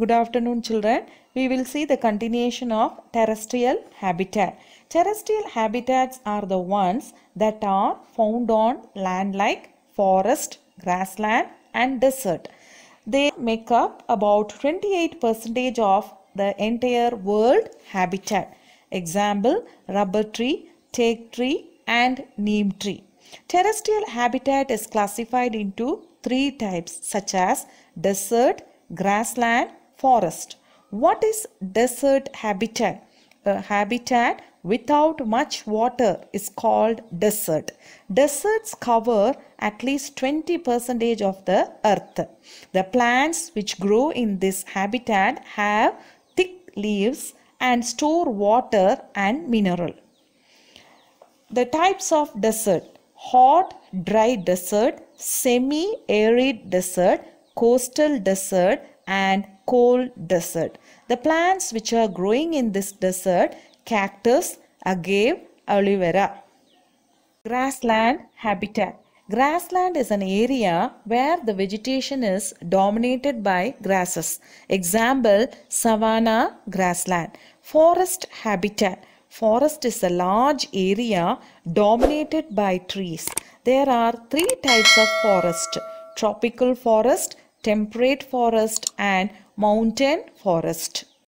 Good afternoon children. We will see the continuation of terrestrial habitat. Terrestrial habitats are the ones that are found on land like forest, grassland and desert. They make up about 28% of the entire world habitat. Example, rubber tree, teak tree and neem tree. Terrestrial habitat is classified into three types such as desert, grassland forest. What is desert habitat? A habitat without much water is called desert. Deserts cover at least 20% of the earth. The plants which grow in this habitat have thick leaves and store water and mineral. The types of desert hot dry desert, semi arid desert, coastal desert, and cold desert. The plants which are growing in this desert cactus, agave, aloe vera. Grassland habitat. Grassland is an area where the vegetation is dominated by grasses. Example, savanna grassland. Forest habitat. Forest is a large area dominated by trees. There are three types of forest. Tropical forest, temperate forest and mountain forest.